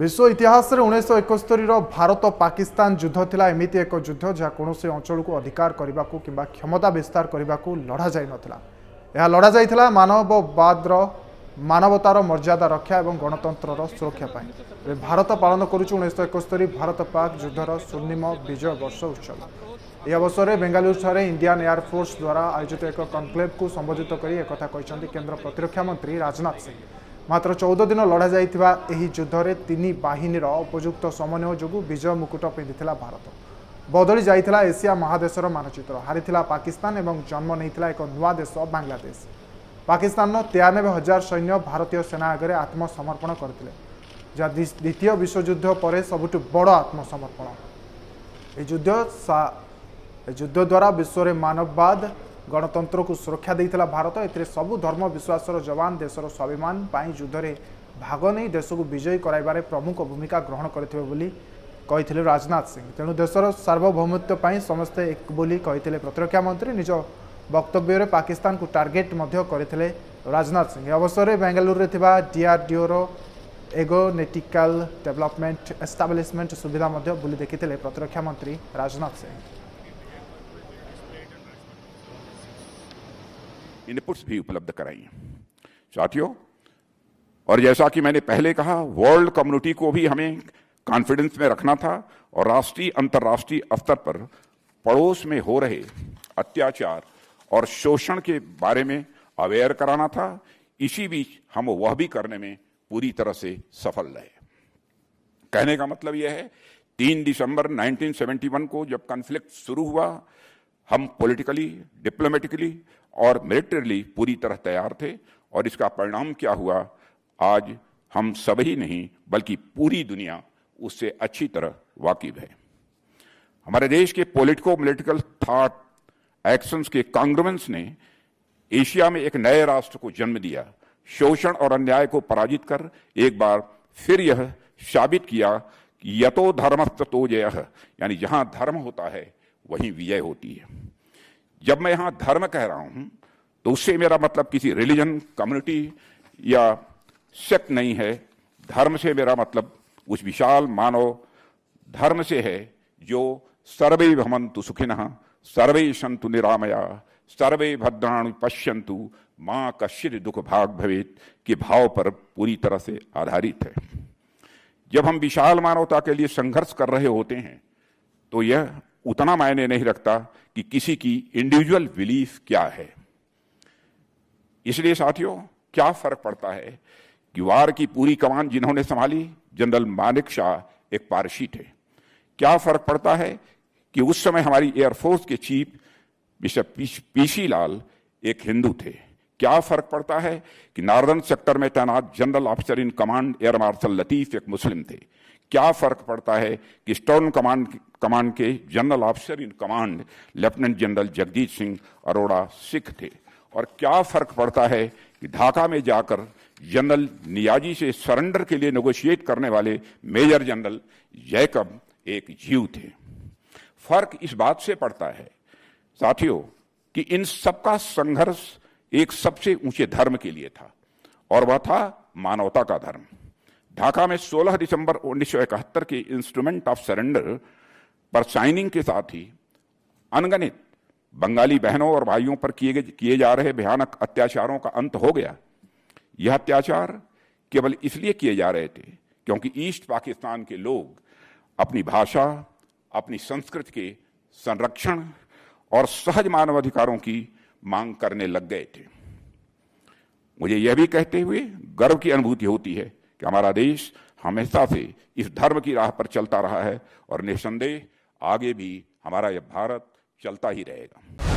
ବିଶ୍ୱ ଇତିହାସରେ ଉଣେଇଶହ ଏକସ୍ତରୀର ଭାରତ ପାକିସ୍ତାନ ଯୁଦ୍ଧ ଥିଲା ଏମିତି ଏକ ଯୁଦ୍ଧ ଯାହା କୌଣସି ଅଞ୍ଚଳକୁ ଅଧିକାର କରିବାକୁ କିମ୍ବା କ୍ଷମତା ବିସ୍ତାର କରିବାକୁ ଲଢ଼ାଯାଇନଥିଲା ଏହା ଲଢ଼ାଯାଇଥିଲା ମାନବବାଦର ମାନବତାର ମର୍ଯ୍ୟାଦା ରକ୍ଷା ଏବଂ ଗଣତନ୍ତ୍ରର ସୁରକ୍ଷା ପାଇଁ ଏବେ ଭାରତ ପାଳନ କରୁଛି ଉଣେଇଶହ ଏକସ୍ତରୀ ଭାରତ ପାକ୍ ଯୁଦ୍ଧର ସ୍ୱର୍ଣ୍ଣିମ ବିଜୟ ବର୍ଷ ଉତ୍ସବ ଏହି ଅବସରରେ ବେଙ୍ଗାଲୁରୁଠାରେ ଇଣ୍ଡିଆନ୍ ଏୟାରଫୋର୍ସ ଦ୍ୱାରା ଆୟୋଜିତ ଏକ କନ୍କ୍ଲେଭ୍କୁ ସମ୍ବୋଧିତ କରି ଏକଥା କହିଛନ୍ତି କେନ୍ଦ୍ର ପ୍ରତିରକ୍ଷା ମନ୍ତ୍ରୀ ରାଜନାଥ ସିଂହ ମାତ୍ର ଚଉଦ ଦିନ ଲଢ଼ାଯାଇଥିବା ଏହି ଯୁଦ୍ଧରେ ତିନି ବାହିନୀର ଉପଯୁକ୍ତ ସମନ୍ୱୟ ଯୋଗୁଁ ବିଜୟ ମୁକୁଟ ପିନ୍ଧିଥିଲା ଭାରତ ବଦଳି ଯାଇଥିଲା ଏସିଆ ମହାଦେଶର ମାନଚିତ୍ର ହାରିଥିଲା ପାକିସ୍ତାନ ଏବଂ ଜନ୍ମ ନେଇଥିଲା ଏକ ନୂଆ ଦେଶ ବାଂଲାଦେଶ ପାକିସ୍ତାନର ତେୟାନବେ ହଜାର ସୈନ୍ୟ ଭାରତୀୟ ସେନା ଆଗରେ ଆତ୍ମସମର୍ପଣ କରିଥିଲେ ଯାହା ଦ୍ୱିତୀୟ ବିଶ୍ୱଯୁଦ୍ଧ ପରେ ସବୁଠୁ ବଡ଼ ଆତ୍ମସମର୍ପଣ ଏହି ଯୁଦ୍ଧ ଯୁଦ୍ଧ ଦ୍ୱାରା ବିଶ୍ୱରେ ମାନବବାଦ ଗଣତନ୍ତ୍ରକୁ ସୁରକ୍ଷା ଦେଇଥିଲା ଭାରତ ଏଥିରେ ସବୁ ଧର୍ମ ବିଶ୍ୱାସର ଯବାନ ଦେଶର ସ୍ୱାଭିମାନ ପାଇଁ ଯୁଦ୍ଧରେ ଭାଗ ନେଇ ଦେଶକୁ ବିଜୟୀ କରାଇବାରେ ପ୍ରମୁଖ ଭୂମିକା ଗ୍ରହଣ କରିଥିବେ ବୋଲି କହିଥିଲେ ରାଜନାଥ ସିଂ ତେଣୁ ଦେଶର ସାର୍ବଭୌମତ୍ୱ ପାଇଁ ସମସ୍ତେ ଏକ ବୋଲି କହିଥିଲେ ପ୍ରତିରକ୍ଷା ମନ୍ତ୍ରୀ ନିଜ ବକ୍ତବ୍ୟରେ ପାକିସ୍ତାନକୁ ଟାର୍ଗେଟ୍ ମଧ୍ୟ କରିଥିଲେ ରାଜନାଥ ସିଂ ଏ ଅବସରରେ ବେଙ୍ଗାଲୁରୁରେ ଥିବା ଡିଆର୍ଡିଓର ଏଗୋନେଟିକାଲ ଡେଭଲପମେଣ୍ଟ ଏଷ୍ଟାବ୍ଲିଶମେଣ୍ଟ ସୁବିଧା ମଧ୍ୟ ବୁଲି ଦେଖିଥିଲେ ପ୍ରତିରକ୍ଷା ମନ୍ତ୍ରୀ ରାଜନାଥ ସିଂ इनपुट्स भी उपलब्ध कराई साथियों और जैसा कि मैंने पहले कहा वर्ल्ड कम्युनिटी को भी हमें कॉन्फिडेंस में रखना था और राष्ट्रीय अंतर्राष्ट्रीय स्तर पर पड़ोस में हो रहे अत्याचार और शोषण के बारे में अवेयर कराना था इसी बीच हम वह भी करने में पूरी तरह से सफल रहे कहने का मतलब यह है तीन दिसंबर 1971 को जब कॉन्फ्लिक्ट शुरू हुआ हम पॉलिटिकली डिप्लोमेटिकली और मिलिट्रली पूरी तरह तैयार थे और इसका परिणाम क्या हुआ आज हम सभी नहीं बल्कि पूरी दुनिया उससे अच्छी तरह वाकिफ है हमारे देश के पॉलिटिको मिलिटिकल थाट एक्शंस के कांग्रेस ने एशिया में एक नए राष्ट्र को जन्म दिया शोषण और अन्याय को पराजित कर एक बार फिर यह साबित किया कि यतो तो जय यानी जहां धर्म होता है वहीं विजय होती है जब मैं यहाँ धर्म कह रहा हूँ तो उससे मेरा मतलब किसी रिलीजन कम्युनिटी या सेक्ट नहीं है धर्म से मेरा मतलब उस विशाल मानव धर्म से है जो सर्वे भवंतु सुखिन सर्वे संतु निरामया सर्वे भद्राणु पश्यंतु माँ कश्य दुख भाग भवेत के भाव पर पूरी तरह से आधारित है जब हम विशाल मानवता के लिए संघर्ष कर रहे होते हैं तो यह उतना मायने नहीं रखता कि किसी की इंडिविजुअल बिलीफ क्या है इसलिए साथियों क्या फर्क पड़ता है कि वार की पूरी कमान जिन्होंने संभाली जनरल मानिक शाह एक पारसी थे क्या फर्क पड़ता है कि उस समय हमारी एयरफोर्स के चीफ मिस्टर पीसी लाल एक हिंदू थे क्या फर्क पड़ता है कि नार्दर्न सेक्टर में तैनात general officer in command air marshal Latif एक मुस्लिम थे क्या फर्क पड़ता है कि स्टर्न कमांड कमांड के general officer in command lieutenant general Jagdish Singh Arora सिख थे और क्या फर्क पड़ता है कि ढाका में जाकर जनरल नियाजी से सरेंडर के लिए नेगोशिएट करने वाले मेजर जनरल जैकब एक जीव थे फर्क इस बात से पड़ता है साथियों कि इन सबका संघर्ष एक सबसे ऊंचे धर्म के लिए था और वह था मानवता का धर्म ढाका में 16 दिसंबर उन्नीस के इंस्ट्रूमेंट ऑफ सरेंडर पर साइनिंग के साथ ही अनगणित बंगाली बहनों और भाइयों पर किए किए जा रहे भयानक अत्याचारों का अंत हो गया यह अत्याचार केवल इसलिए किए जा रहे थे क्योंकि ईस्ट पाकिस्तान के लोग अपनी भाषा अपनी संस्कृति के संरक्षण और सहज मानवाधिकारों की मांग करने लग गए थे मुझे यह भी कहते हुए गर्व की अनुभूति होती है कि हमारा देश हमेशा से इस धर्म की राह पर चलता रहा है और निस्संदेह आगे भी हमारा यह भारत चलता ही रहेगा